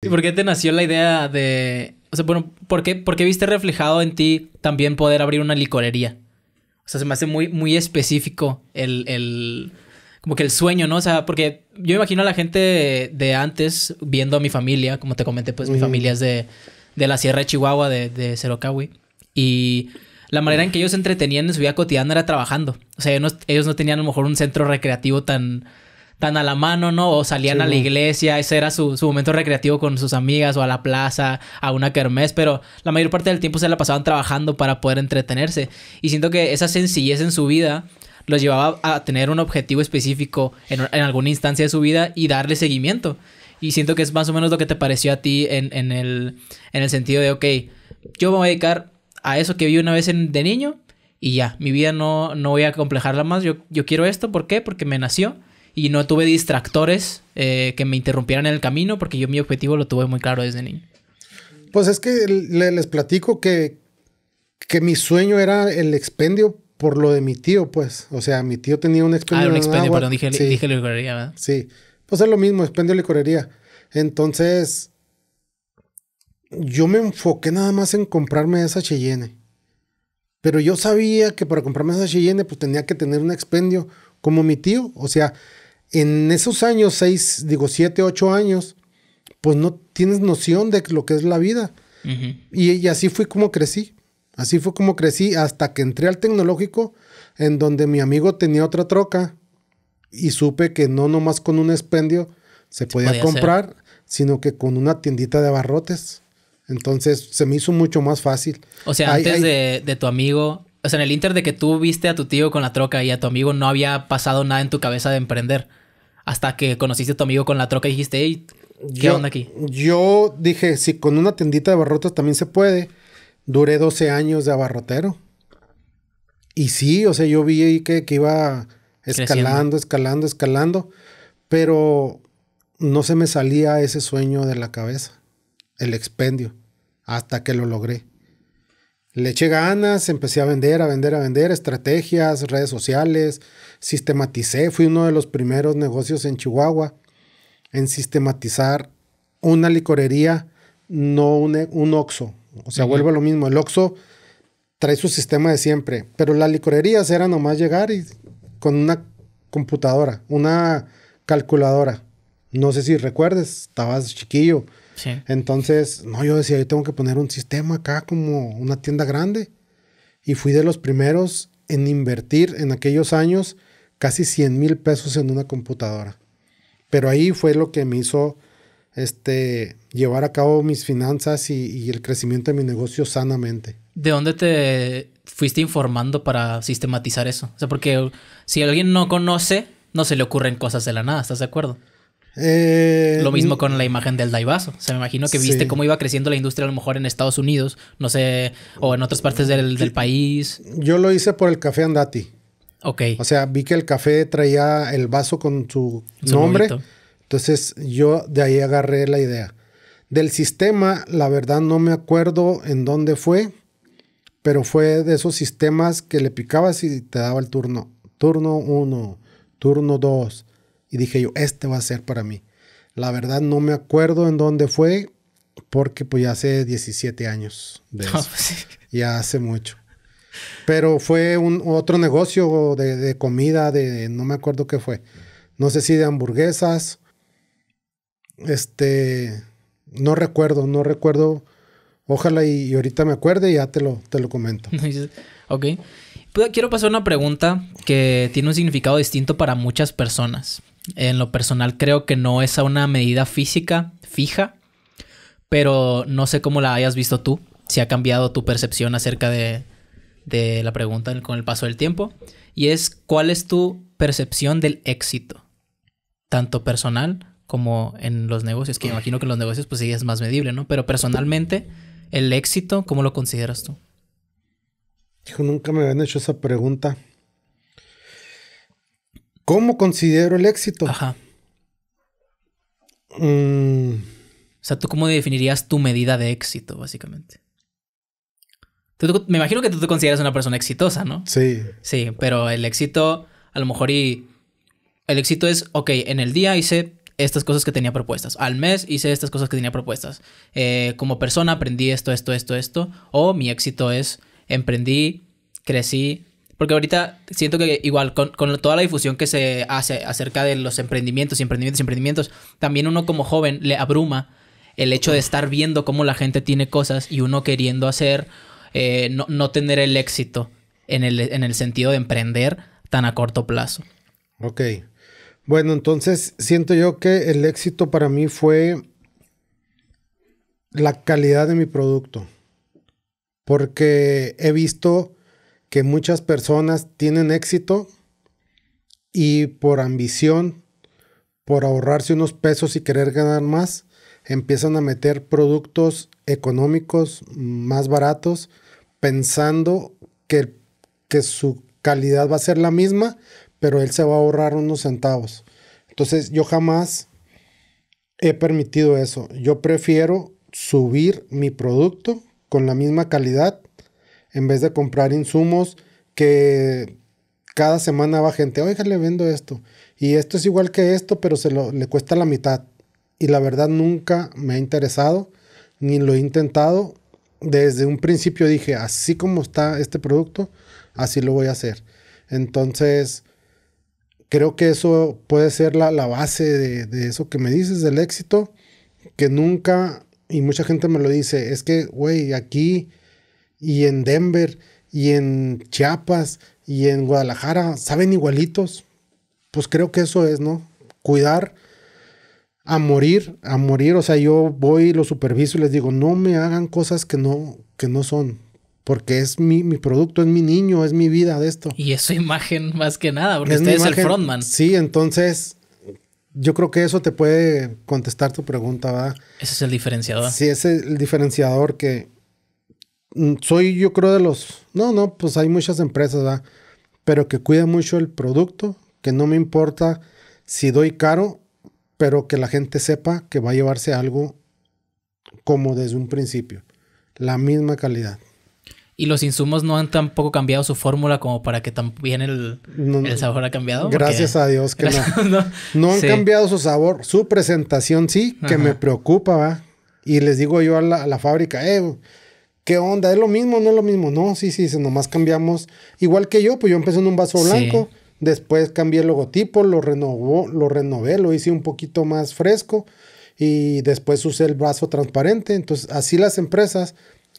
¿Y por qué te nació la idea de... O sea, bueno, ¿por qué, viste reflejado en ti también poder abrir una licorería? O sea, se me hace muy, muy específico el, el, como que el sueño, ¿no? O sea, porque yo imagino a la gente de, antes viendo a mi familia, como te comenté, pues mi familia es de, de, la Sierra de Chihuahua, de, de Y la manera en que ellos se entretenían en su vida cotidiana era trabajando. O sea, ellos no tenían a lo mejor un centro recreativo tan tan a la mano, ¿no? O salían a la iglesia, ese era su, su, momento recreativo con sus amigas o a la plaza, a una kermés, pero la mayor parte del tiempo se la pasaban trabajando para poder entretenerse. Y siento que esa sencillez en su vida los llevaba a tener un objetivo específico en, en alguna instancia de su vida y darle seguimiento. Y siento que es más o menos lo que te pareció a ti en, en, el, en el sentido de, ok, yo me voy a dedicar a eso que vi una vez de niño y ya, mi vida no, no voy a complejarla más, yo, yo quiero esto, ¿por qué? Porque me nació y no tuve distractores eh, que me interrumpieran en el camino porque yo mi objetivo lo tuve muy claro desde niño. Pues es que les platico que, que mi sueño era el expendio por lo de mi tío, pues. O sea, mi tío tenía un expendio. Ah, un expendio, perdón, dije, sí. dije licorería, ¿verdad? Sí. Pues es lo mismo, expendio licorería. Entonces, yo me enfoqué nada más en comprarme esa Cheyenne. Pero yo sabía que para comprarme esa Cheyenne, pues tenía que tener un expendio como mi tío. O sea, en esos años, seis, digo, siete, ocho años, pues no tienes noción de lo que es la vida. y, así fue como crecí. Así fue como crecí hasta que entré al tecnológico, en donde mi amigo tenía otra troca y supe que no nomás con un expendio se, podía, comprar, sino que con una tiendita de abarrotes. Entonces se me hizo mucho más fácil. O sea, antes De, de tu amigo, o sea, en el inter de que tú viste a tu tío con la troca y a tu amigo no había pasado nada en tu cabeza de emprender hasta que conociste a tu amigo con la troca y dijiste, hey, ¿qué onda aquí? Yo dije, si con una tendita de abarrotes también se puede, duré 12 años de abarrotero. Y sí, o sea, yo vi ahí que, que iba escalando, escalando, escalando, pero no se me salía ese sueño de la cabeza, el expendio, hasta que lo logré. Le eché ganas, empecé a vender, a vender, a vender, estrategias, redes sociales, sistematicé, fui uno de los primeros negocios en Chihuahua en sistematizar una licorería, no un, e, un OXO. O sea, vuelve a lo mismo, el OXO trae su sistema de siempre, pero las licorerías eran nomás llegar y con una computadora, una calculadora. No sé si recuerdes, estabas chiquillo entonces, no, yo decía, yo tengo que poner un sistema acá como una tienda grande. Y fui de los primeros en invertir en aquellos años casi 100 mil pesos en una computadora. Pero ahí fue lo que me hizo este, llevar a cabo mis finanzas y, el crecimiento de mi negocio sanamente. ¿De dónde te fuiste informando para sistematizar eso? O sea, porque si alguien no conoce, no se le ocurren cosas de la nada, ¿estás de acuerdo? Eh, lo mismo con la imagen del Daivaso. Se me imagino que viste cómo iba creciendo la industria a lo mejor en Estados Unidos, no sé, o en otras partes del, país. Yo lo hice por el café Andati. Ok. O sea, vi que el café traía el vaso con su, nombre. Entonces yo de ahí agarré la idea. Del sistema, la verdad no me acuerdo en dónde fue, pero fue de esos sistemas que le picabas y te daba el turno. Turno uno, turno dos y dije yo, este va a ser para mí. La verdad no me acuerdo en dónde fue, porque pues ya hace 17 años ah, ya hace mucho. Pero fue un otro negocio de, comida, de no me acuerdo qué fue. No sé si de hamburguesas. Este, no recuerdo, no recuerdo. Ojalá y, ahorita me acuerde y ya te lo, te lo comento. ok. Pues, quiero pasar una pregunta que tiene un significado distinto para muchas personas. En lo personal creo que no es a una medida física fija, pero no sé cómo la hayas visto tú, si ha cambiado tu percepción acerca de, la pregunta con el paso del tiempo, y es cuál es tu percepción del éxito, tanto personal como en los negocios, que imagino que en los negocios pues sí es más medible, ¿no? Pero personalmente, el éxito, ¿cómo lo consideras tú? Hijo, nunca me habían hecho esa pregunta. ¿Cómo considero el éxito? Ajá. Mm. O sea, ¿tú cómo definirías tu medida de éxito, básicamente? me imagino que tú te consideras una persona exitosa, ¿no? Sí. Sí, pero el éxito, a lo mejor y... El éxito es, ok, en el día hice estas cosas que tenía propuestas. Al mes hice estas cosas que tenía propuestas. Eh, como persona aprendí esto, esto, esto, esto. O mi éxito es, emprendí, crecí, porque ahorita siento que igual con, toda la difusión que se hace acerca de los emprendimientos, y emprendimientos, emprendimientos, también uno como joven le abruma el hecho de estar viendo cómo la gente tiene cosas y uno queriendo hacer, eh, no, tener el éxito en el, en el sentido de emprender tan a corto plazo. Ok. Bueno, entonces siento yo que el éxito para mí fue la calidad de mi producto. Porque he visto que muchas personas tienen éxito y por ambición, por ahorrarse unos pesos y querer ganar más, empiezan a meter productos económicos más baratos pensando que, su calidad va a ser la misma, pero él se va a ahorrar unos centavos. Entonces yo jamás he permitido eso. Yo prefiero subir mi producto con la misma calidad en vez de comprar insumos que cada semana va gente, oiga, le vendo esto. Y esto es igual que esto, pero se le cuesta la mitad. Y la verdad nunca me ha interesado, ni lo he intentado. Desde un principio dije, así como está este producto, así lo voy a hacer. Entonces, creo que eso puede ser la, base de, de, eso que me dices, del éxito, que nunca, y mucha gente me lo dice, es que, güey, aquí y en Denver y en Chiapas y en Guadalajara saben igualitos. Pues creo que eso es, ¿no? Cuidar a morir, a morir. O sea, yo voy, lo superviso y les digo, no me hagan cosas que no, que no son. Porque es mi, producto, es mi niño, es mi vida de esto. Y es su imagen más que nada, porque es usted es el frontman. Sí, entonces yo creo que eso te puede contestar tu pregunta, ¿verdad? Ese es el diferenciador. Sí, ese es el diferenciador que, Mm, soy yo creo de los, no, no, pues hay muchas empresas, ¿verdad? Pero que cuida mucho el producto, que no me importa si doy caro, pero que la gente sepa que va a llevarse algo como desde un principio, la misma calidad. Y los insumos no han tampoco cambiado su fórmula como para que también el, sabor ha cambiado. Gracias a Dios que no. no. han cambiado su sabor, su presentación sí, que me preocupa, ¿va? Y les digo yo a la, a la fábrica, eh, ¿Qué onda? ¿Es lo mismo? ¿No es lo mismo? No, sí, sí, nomás cambiamos. Igual que yo, pues yo empecé en un vaso blanco. Después cambié el logotipo, lo, renovó, lo renové, lo hice un poquito más fresco y después usé el vaso transparente. Entonces, así las empresas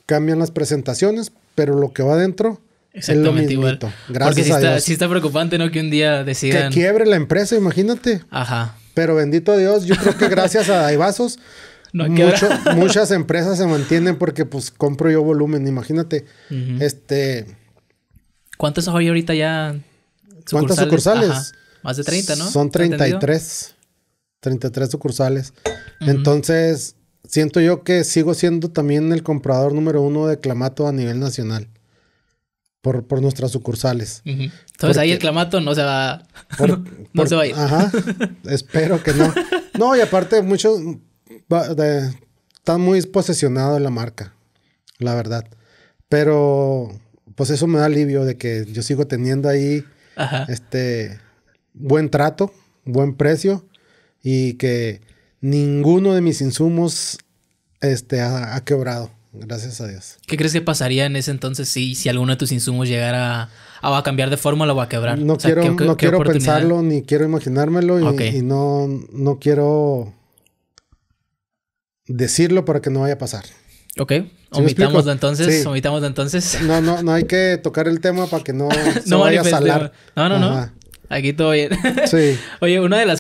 cambian las presentaciones, pero lo que va adentro es lo igual. Gracias Porque si a está, Si está preocupante, ¿no? Que un día decidan... Que quiebre la empresa, imagínate. Ajá. Pero bendito Dios, yo creo que gracias a Hay muchas empresas se mantienen porque pues compro yo volumen, imagínate. Este... ¿Cuántos hay ahorita ya? ¿Cuántas sucursales? Más de 30, ¿no? Son 33. 33 sucursales. Entonces, siento yo que sigo siendo también el comprador número uno de Clamato a nivel nacional. Por, por nuestras sucursales. Entonces ahí el Clamato no se va, se va Ajá. espero que no. No, y aparte, muchos, de, está muy posesionado en la marca, la verdad. Pero pues eso me da alivio de que yo sigo teniendo ahí este buen trato, buen precio y que ninguno de mis insumos este, ha, quebrado. Gracias a Dios. ¿Qué crees que pasaría en ese entonces si, si alguno de tus insumos llegara a, cambiar de fórmula o a quebrar? No quiero, no quiero pensarlo ni quiero imaginármelo y, y no, no quiero decirlo para que no vaya a pasar. Ok, omitámoslo entonces, Omitamos entonces. No, no, no hay que tocar el tema para que no, vaya a salar. No, no, no. Aquí todo bien. sí. Oye, una de las